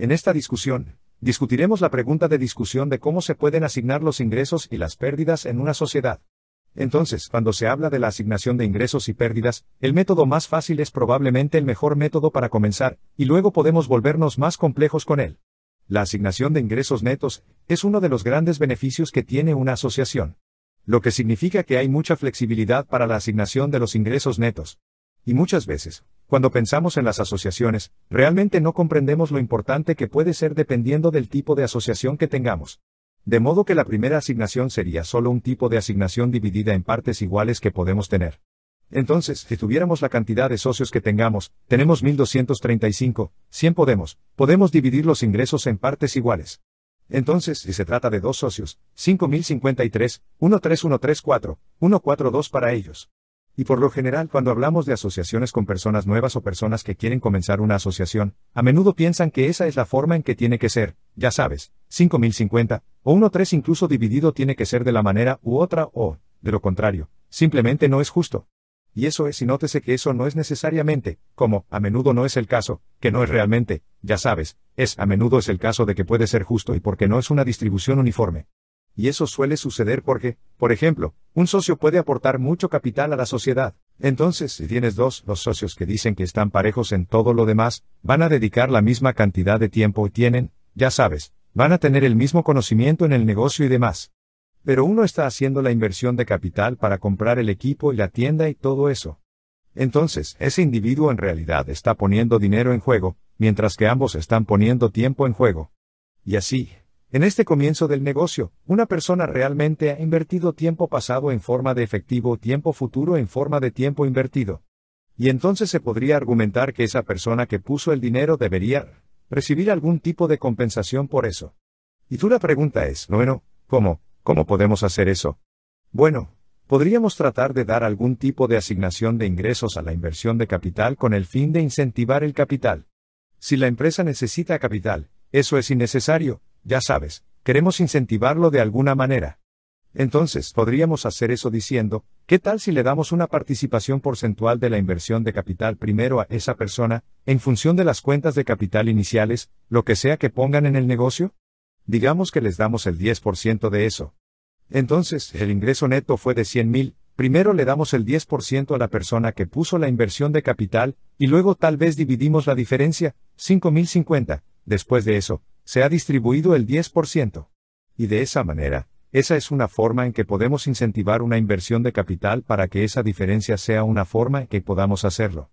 En esta discusión, discutiremos la pregunta de discusión de cómo se pueden asignar los ingresos y las pérdidas en una sociedad. Entonces, cuando se habla de la asignación de ingresos y pérdidas, el método más fácil es probablemente el mejor método para comenzar, y luego podemos volvernos más complejos con él. La asignación de ingresos netos es uno de los grandes beneficios que tiene una asociación. Lo que significa que hay mucha flexibilidad para la asignación de los ingresos netos. Y muchas veces, cuando pensamos en las asociaciones, realmente no comprendemos lo importante que puede ser dependiendo del tipo de asociación que tengamos. De modo que la primera asignación sería solo un tipo de asignación dividida en partes iguales que podemos tener. Entonces, si tuviéramos la cantidad de socios que tengamos, tenemos 1235, 100 podemos, podemos dividir los ingresos en partes iguales. Entonces, si se trata de dos socios, 5053, 13134, 142 para ellos. Y por lo general cuando hablamos de asociaciones con personas nuevas o personas que quieren comenzar una asociación, a menudo piensan que esa es la forma en que tiene que ser, ya sabes, 5050, o 1-3 incluso dividido tiene que ser de la manera u otra o, de lo contrario, simplemente no es justo. Y eso es y nótese que eso no es necesariamente, como, a menudo no es el caso, que no es realmente, ya sabes, es, a menudo es el caso de que puede ser justo y porque no es una distribución uniforme y eso suele suceder porque, por ejemplo, un socio puede aportar mucho capital a la sociedad. Entonces, si tienes dos, los socios que dicen que están parejos en todo lo demás, van a dedicar la misma cantidad de tiempo y tienen, ya sabes, van a tener el mismo conocimiento en el negocio y demás. Pero uno está haciendo la inversión de capital para comprar el equipo y la tienda y todo eso. Entonces, ese individuo en realidad está poniendo dinero en juego, mientras que ambos están poniendo tiempo en juego. Y así, en este comienzo del negocio, una persona realmente ha invertido tiempo pasado en forma de efectivo, tiempo futuro en forma de tiempo invertido. Y entonces se podría argumentar que esa persona que puso el dinero debería recibir algún tipo de compensación por eso. Y tú la pregunta es, bueno, ¿cómo? ¿Cómo podemos hacer eso? Bueno, podríamos tratar de dar algún tipo de asignación de ingresos a la inversión de capital con el fin de incentivar el capital. Si la empresa necesita capital, eso es innecesario, ya sabes, queremos incentivarlo de alguna manera. Entonces, podríamos hacer eso diciendo, ¿qué tal si le damos una participación porcentual de la inversión de capital primero a esa persona, en función de las cuentas de capital iniciales, lo que sea que pongan en el negocio? Digamos que les damos el 10% de eso. Entonces, el ingreso neto fue de 100.000, mil, primero le damos el 10% a la persona que puso la inversión de capital, y luego tal vez dividimos la diferencia, 5.050, después de eso, se ha distribuido el 10%. Y de esa manera, esa es una forma en que podemos incentivar una inversión de capital para que esa diferencia sea una forma en que podamos hacerlo.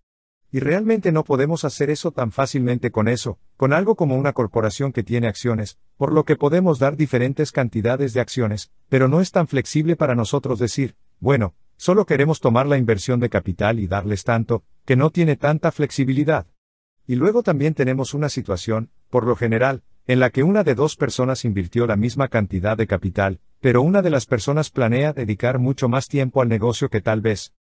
Y realmente no podemos hacer eso tan fácilmente con eso, con algo como una corporación que tiene acciones, por lo que podemos dar diferentes cantidades de acciones, pero no es tan flexible para nosotros decir, bueno, solo queremos tomar la inversión de capital y darles tanto, que no tiene tanta flexibilidad. Y luego también tenemos una situación, por lo general, en la que una de dos personas invirtió la misma cantidad de capital, pero una de las personas planea dedicar mucho más tiempo al negocio que tal vez.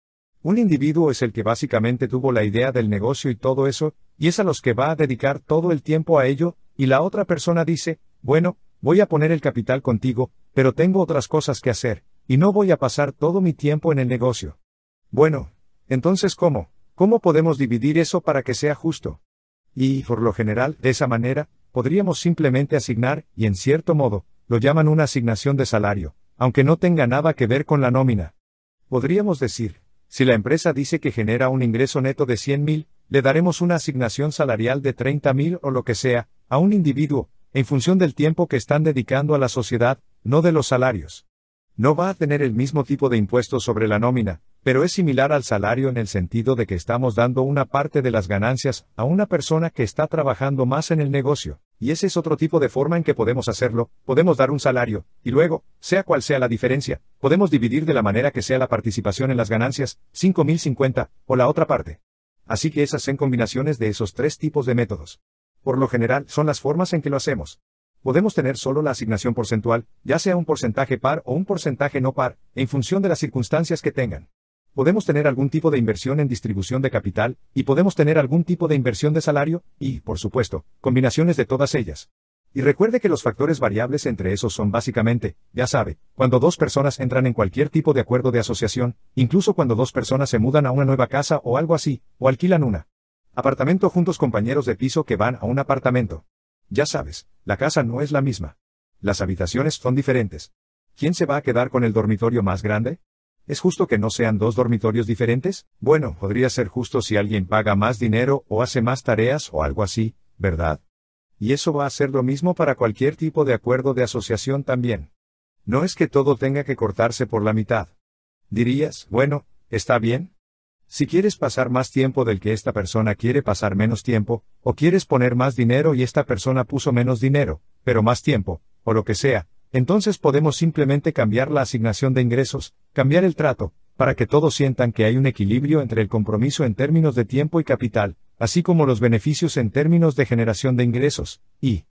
Un individuo es el que básicamente tuvo la idea del negocio y todo eso, y es a los que va a dedicar todo el tiempo a ello, y la otra persona dice, bueno, voy a poner el capital contigo, pero tengo otras cosas que hacer, y no voy a pasar todo mi tiempo en el negocio. Bueno, entonces ¿cómo? ¿Cómo podemos dividir eso para que sea justo? Y, por lo general, de esa manera, podríamos simplemente asignar, y en cierto modo, lo llaman una asignación de salario, aunque no tenga nada que ver con la nómina. Podríamos decir, si la empresa dice que genera un ingreso neto de 100.000, le daremos una asignación salarial de 30.000 o lo que sea, a un individuo, en función del tiempo que están dedicando a la sociedad, no de los salarios. No va a tener el mismo tipo de impuesto sobre la nómina, pero es similar al salario en el sentido de que estamos dando una parte de las ganancias a una persona que está trabajando más en el negocio. Y ese es otro tipo de forma en que podemos hacerlo, podemos dar un salario, y luego, sea cual sea la diferencia, podemos dividir de la manera que sea la participación en las ganancias, 5.050, o la otra parte. Así que esas son combinaciones de esos tres tipos de métodos. Por lo general, son las formas en que lo hacemos. Podemos tener solo la asignación porcentual, ya sea un porcentaje par o un porcentaje no par, en función de las circunstancias que tengan podemos tener algún tipo de inversión en distribución de capital, y podemos tener algún tipo de inversión de salario, y, por supuesto, combinaciones de todas ellas. Y recuerde que los factores variables entre esos son básicamente, ya sabe, cuando dos personas entran en cualquier tipo de acuerdo de asociación, incluso cuando dos personas se mudan a una nueva casa o algo así, o alquilan una. Apartamento juntos compañeros de piso que van a un apartamento. Ya sabes, la casa no es la misma. Las habitaciones son diferentes. ¿Quién se va a quedar con el dormitorio más grande? ¿Es justo que no sean dos dormitorios diferentes? Bueno, podría ser justo si alguien paga más dinero o hace más tareas o algo así, ¿verdad? Y eso va a ser lo mismo para cualquier tipo de acuerdo de asociación también. No es que todo tenga que cortarse por la mitad. Dirías, bueno, ¿está bien? Si quieres pasar más tiempo del que esta persona quiere pasar menos tiempo, o quieres poner más dinero y esta persona puso menos dinero, pero más tiempo, o lo que sea, entonces podemos simplemente cambiar la asignación de ingresos, Cambiar el trato, para que todos sientan que hay un equilibrio entre el compromiso en términos de tiempo y capital, así como los beneficios en términos de generación de ingresos, y